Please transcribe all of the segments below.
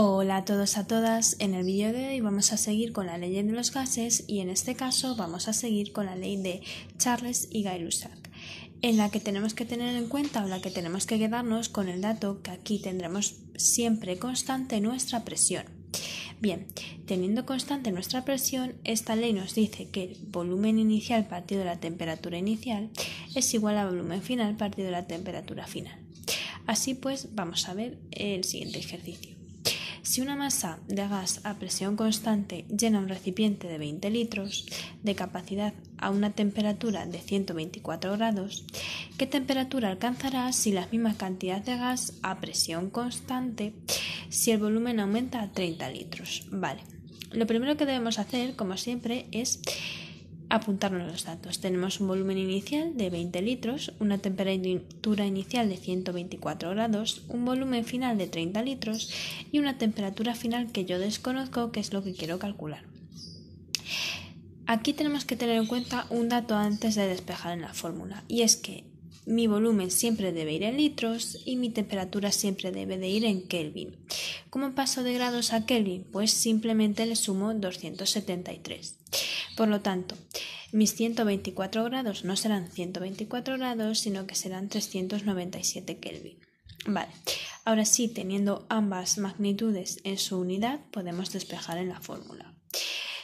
Hola a todos a todas, en el vídeo de hoy vamos a seguir con la ley de los gases y en este caso vamos a seguir con la ley de Charles y Gay-Lussac en la que tenemos que tener en cuenta o la que tenemos que quedarnos con el dato que aquí tendremos siempre constante nuestra presión. Bien, teniendo constante nuestra presión, esta ley nos dice que el volumen inicial partido de la temperatura inicial es igual al volumen final partido de la temperatura final. Así pues, vamos a ver el siguiente ejercicio. Si una masa de gas a presión constante llena un recipiente de 20 litros de capacidad a una temperatura de 124 grados, ¿qué temperatura alcanzará si la misma cantidad de gas a presión constante si el volumen aumenta a 30 litros? Vale. Lo primero que debemos hacer, como siempre, es apuntarnos los datos. Tenemos un volumen inicial de 20 litros, una temperatura inicial de 124 grados, un volumen final de 30 litros y una temperatura final que yo desconozco, que es lo que quiero calcular. Aquí tenemos que tener en cuenta un dato antes de despejar en la fórmula, y es que mi volumen siempre debe ir en litros y mi temperatura siempre debe de ir en Kelvin. ¿Cómo paso de grados a Kelvin? Pues simplemente le sumo 273. Por lo tanto, mis 124 grados no serán 124 grados, sino que serán 397 Kelvin. Vale, ahora sí, teniendo ambas magnitudes en su unidad, podemos despejar en la fórmula.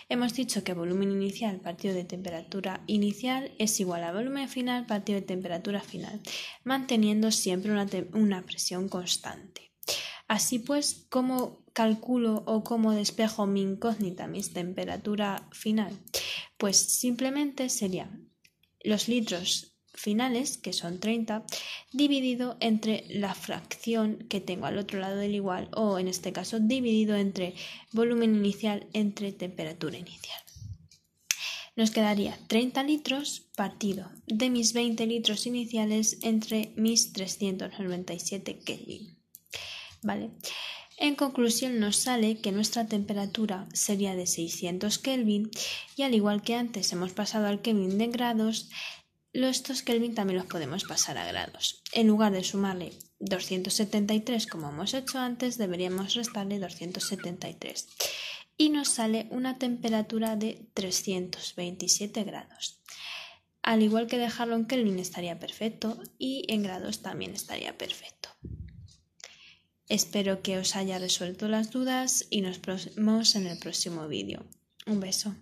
Hemos dicho que volumen inicial partido de temperatura inicial es igual a volumen final partido de temperatura final, manteniendo siempre una, una presión constante. Así pues, ¿cómo calculo o cómo despejo mi incógnita, mi temperatura final? pues simplemente serían los litros finales, que son 30, dividido entre la fracción que tengo al otro lado del igual o en este caso dividido entre volumen inicial entre temperatura inicial. Nos quedaría 30 litros partido de mis 20 litros iniciales entre mis 397 Kelvin. ¿Vale? En conclusión nos sale que nuestra temperatura sería de 600 Kelvin y al igual que antes hemos pasado al Kelvin de grados, estos Kelvin también los podemos pasar a grados. En lugar de sumarle 273 como hemos hecho antes, deberíamos restarle 273 y nos sale una temperatura de 327 grados. Al igual que dejarlo en Kelvin estaría perfecto y en grados también estaría perfecto. Espero que os haya resuelto las dudas y nos vemos en el próximo vídeo. Un beso.